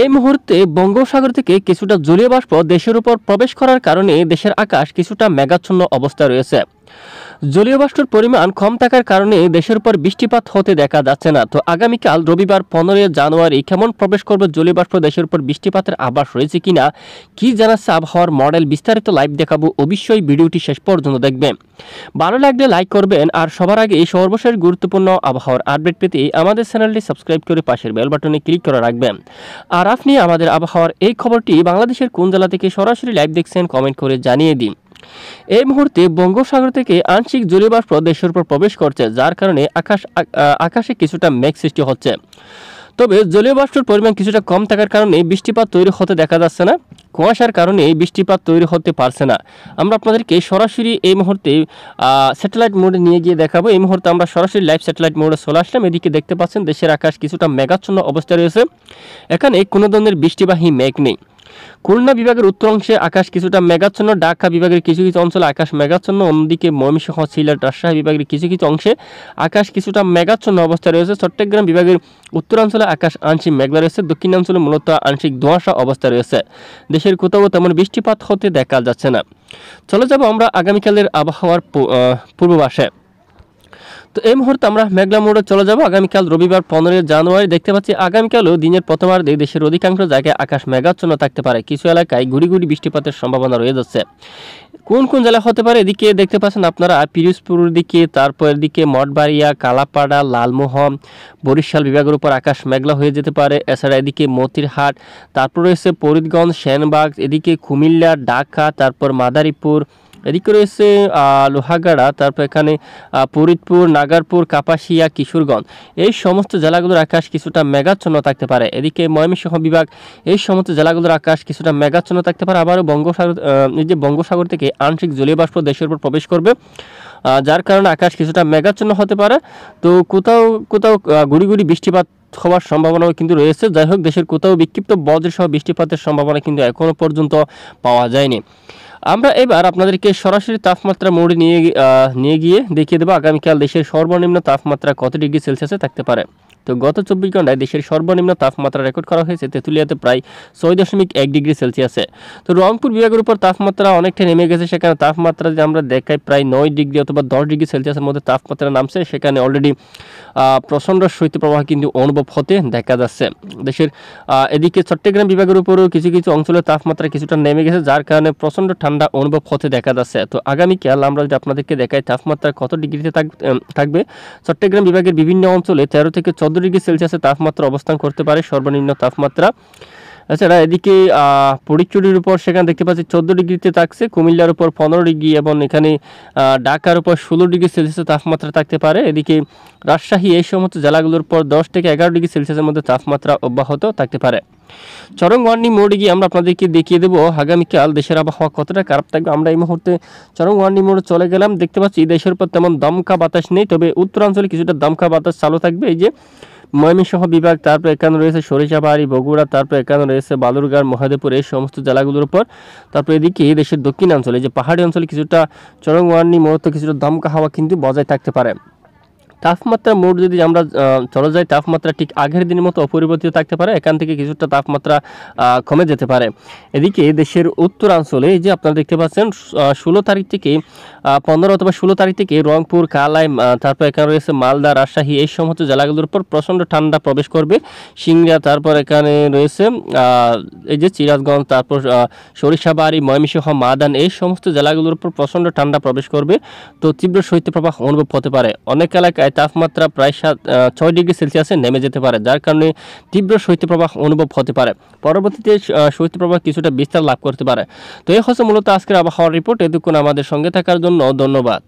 এই মুহূর্তে বঙ্গোপসাগর থেকে কিছুটা জলীয় বাষ্প দেশের উপর প্রবেশ করার কারণে দেশের আকাশ কিছুটা মেঘাচ্ছন্ন অবস্থায় রয়েছে জলীয় বাষ্পর পরিমাণ কম থাকার কারণে দেশের উপর বৃষ্টিপাত হতে দেখা যাচ্ছে না তো আগামীকাল রবিবার পনেরোই জানুয়ারি কেমন প্রবেশ করবে জলীয় বাষ্প দেশের উপর বৃষ্টিপাতের আভাস রয়েছে কিনা কি জানাচ্ছে আবহাওয়ার মডেল বিস্তারিত লাইভ দেখাবো অবশ্যই ভিডিওটি শেষ পর্যন্ত দেখবেন ভালো লাগলে লাইক করবেন আর সবার আগে সর্বশেষ গুরুত্বপূর্ণ আবহাওয়ার আপডেট পেতে আমাদের চ্যানেলটি সাবস্ক্রাইব করে পাশের বেল বাটনে ক্লিক করে রাখবেন আর আপনি আমাদের আবহাওয়ার এই খবরটি বাংলাদেশের কোন জেলা থেকে সরাসরি লাইভ দেখছেন কমেন্ট করে জানিয়ে দিন এই মুহূর্তে বঙ্গোপসাগর থেকে আংশিক জলীয়বাষ্প দেশের উপর প্রবেশ করছে যার কারণে আকাশ আকাশে কিছুটা মেঘ সৃষ্টি হচ্ছে তবে জলীয় পরিমাণ কিছুটা কম থাকার কারণে বৃষ্টিপাত তৈরি হতে দেখা যাচ্ছে না কুয়াশার কারণে বৃষ্টিপাত তৈরি হতে পারছে না আমরা আপনাদেরকে সরাসরি এই মুহূর্তে স্যাটেলাইট মোডে নিয়ে গিয়ে দেখাবো এই মুহূর্তে আমরা সরাসরি লাইভ স্যাটেলাইট মোডে চলে আসলাম এদিকে দেখতে পাচ্ছেন দেশের আকাশ কিছুটা মেঘাচ্ছন্ন অবস্থায় রয়েছে এখানে কোনো ধরনের বৃষ্টিবাহী মেঘ নেই খুলনা বিভাগের উত্তর অংশে আকাশ কিছুটা মেঘাচ্ছন্ন ঢাকা বিভাগের কিছু কিছু অঞ্চলে আকাশ মেঘাচ্ছন্ন অন্যদিকে ময়মনসিংহ সিলেট রাজশাহী বিভাগের কিছু কিছু অংশে আকাশ কিছুটা মেঘাচ্ছন্ন অবস্থায় রয়েছে চট্টগ্রাম বিভাগের উত্তরাঞ্চলে আকাশ আংশিক মেঘলা রয়েছে দক্ষিণাঞ্চলে মূলত আংশিক ধোঁয়াশা অবস্থা রয়েছে দেশের কোথাও তেমন বৃষ্টিপাত হতে দেখা যাচ্ছে না চলে যাব আমরা আগামীকালের আবহাওয়ার পূর্বাভাসে তো এই মুহূর্তে আমরা মেঘলা মোড়ে চলে যাবো আগামীকাল রবিবার পনেরোই জানুয়ারি দেখতে পাচ্ছি আগামীকালও দিনের প্রথমার্ধে দেশের অধিকাংশ জায়গায় আকাশ মেঘাচ্ছন্ন থাকতে পারে কিছু এলাকায় গুড়ি গুড়ি বৃষ্টিপাতের সম্ভাবনা রয়ে যাচ্ছে কোন কোন জেলা হতে পারে এদিকে দেখতে পাচ্ছেন আপনারা পিরোজপুরের দিকে তারপর এদিকে মঠবাড়িয়া কালাপাড়া লালমোহন বরিশাল বিভাগের উপর আকাশ মেঘলা হয়ে যেতে পারে এছাড়া এদিকে মতিরহাট তারপর রয়েছে ফরিদগঞ্জ সেনবাগ এদিকে কুমিল্লা ঢাকা তারপর মাদারীপুর এদিকে রয়েছে লোহাগাড়া তারপর এখানে ফরিদপুর নাগারপুর কাপাসিয়া কিশোরগঞ্জ এই সমস্ত জেলাগুলোর আকাশ কিছুটা মেঘাচ্ছন্ন থাকতে পারে এদিকে ময়মনসিংহ বিভাগ এই সমস্ত জেলাগুলোর আকাশ কিছুটা মেঘাচ্ছন্ন থাকতে পারে আবারও বঙ্গোসাগর এই যে বঙ্গোসাগর থেকে আংশিক জলীয় বাষ্প দেশের উপর প্রবেশ করবে যার কারণে আকাশ কিছুটা মেঘাচ্ছন্ন হতে পারে তো কোথাও কোথাও গুড়ি গুড়ি বৃষ্টিপাত হওয়ার সম্ভাবনাও কিন্তু রয়েছে যাই হোক দেশের কোথাও বিক্ষিপ্ত বজ্রসহ বৃষ্টিপাতের সম্ভাবনা কিন্তু এখনও পর্যন্ত পাওয়া যায়নি আমরা এবার আপনাদেরকে সরাসরি তাপমাত্রা মোড়ে নিয়ে নিয়ে গিয়ে দেখিয়ে দেবো আগামীকাল দেশের সর্বনিম্ন তাপমাত্রা কত ডিগ্রি সেলসিয়াসে থাকতে পারে তো গত চব্বিশ ঘন্টায় দেশের সর্বনিম্ন তাপমাত্রা রেকর্ড করা হয়েছে তেঁতুলিয়াতে প্রায় ছয় দশমিক এক ডিগ্রি সেলসিয়াসে তো রংপুর বিভাগের উপর তাপমাত্রা অনেকটা নেমে গেছে সেখানে তাপমাত্রা যে আমরা দেখাই প্রায় নয় ডিগ্রি অথবা দশ ডিগ্রি সেলসিয়াসের মধ্যে তাপমাত্রা নামছে সেখানে অলরেডি প্রচণ্ড শৈত্যপ্রবাহ কিন্তু অনুভব হতে দেখা যাচ্ছে দেশের এদিকে চট্টগ্রাম বিভাগের উপরও কিছু কিছু অঞ্চলের তাপমাত্রা কিছুটা নেমে গেছে যার কারণে প্রচণ্ড ঠান্ডা ঠান্ডা অনুভব হতে দেখা যাচ্ছে তো আগামীকাল আমরা যদি আপনাদেরকে দেখাই তাপমাত্রা কত ডিগ্রিতে থাকবে চট্টগ্রাম বিভাগের বিভিন্ন অঞ্চলে তেরো থেকে চোদ্দো ডিগ্রি সেলসিয়াসের তাপমাত্রা অবস্থান করতে পারে সর্বনিম্ন তাপমাত্রা এছাড়া এদিকে পরিচুরির উপর সেখানে দেখতে পাচ্ছি চোদ্দো ডিগ্রিতে থাকছে কুমিল্লার উপর পনেরো ডিগ্রি এবং এখানে ঢাকার উপর ষোলো ডিগ্রি সেলসিয়াসের তাপমাত্রা থাকতে পারে এদিকে রাজশাহী এই সমস্ত জেলাগুলোর উপর দশ থেকে এগারো ডিগ্রি সেলসিয়াসের মধ্যে তাপমাত্রা অব্যাহত থাকতে পারে চরম ওয়ার্নিং মোড়ে গিয়ে আমরা আপনাদেরকে দেখিয়ে দেবো আগামীকাল দেশের আবহাওয়া কতটা খারাপ থাকবে আমরা এই মুহূর্তে চরম ওয়ার্নিং মোড়ে চলে গেলাম দেখতে পাচ্ছি দেশের উপর তেমন দমকা বাতাস নেই তবে উত্তরাঞ্চলে কিছুটা দমকা বাতাস চালু থাকবে এই যে ময়মনসিংহ বিভাগ তারপর এখানে রয়েছে সরিষাবাড়ি বগুড়া তারপর এখানে রয়েছে বালুরঘাট মহাদেবপুর এই সমস্ত জেলাগুলোর উপর তারপর এদিকে দেশের দক্ষিণাঞ্চলে যে পাহাড়ি অঞ্চলে কিছুটা চরমওয়ার্নি মূলত কিছুটা দমকা হাওয়া কিন্তু বজায় থাকতে পারে তাপমাত্রা মোট যদি আমরা চলে যাই তাপমাত্রা ঠিক আগের দিনের মতো অপরিবর্তিত থাকতে পারে এখান থেকে কিছুটা তাপমাত্রা কমে যেতে পারে এদিকে দেশের উত্তরাঞ্চলে যে আপনারা দেখতে পাচ্ছেন ষোলো তারিখ থেকে পনেরো অথবা ষোলো তারিখ থেকে রংপুর কালাই তারপর এখানে রয়েছে মালদা রাজশাহী এই সমস্ত জেলাগুলোর উপর প্রচণ্ড ঠান্ডা প্রবেশ করবে সিংড়া তারপর এখানে রয়েছে এই যে চিরাজগঞ্জ তারপর সরিষাবাড়ি ময়মিসহ মাদান এই সমস্ত জেলাগুলোর উপর প্রচণ্ড ঠান্ডা প্রবেশ করবে তো তীব্র শৈত্যপ্রবাহ অনুভব হতে পারে অনেক এলাকায় গায়ে তাপমাত্রা প্রায় সাত ছয় ডিগ্রি সেলসিয়াসে নেমে যেতে পারে যার কারণে তীব্র শৈত্যপ্রবাহ অনুভব হতে পারে পরবর্তীতে শৈত্যপ্রবাহ কিছুটা বিস্তার লাভ করতে পারে তো এই হচ্ছে মূলত আজকের আবহাওয়ার রিপোর্ট এতক্ষণ আমাদের সঙ্গে থাকার জন্য ধন্যবাদ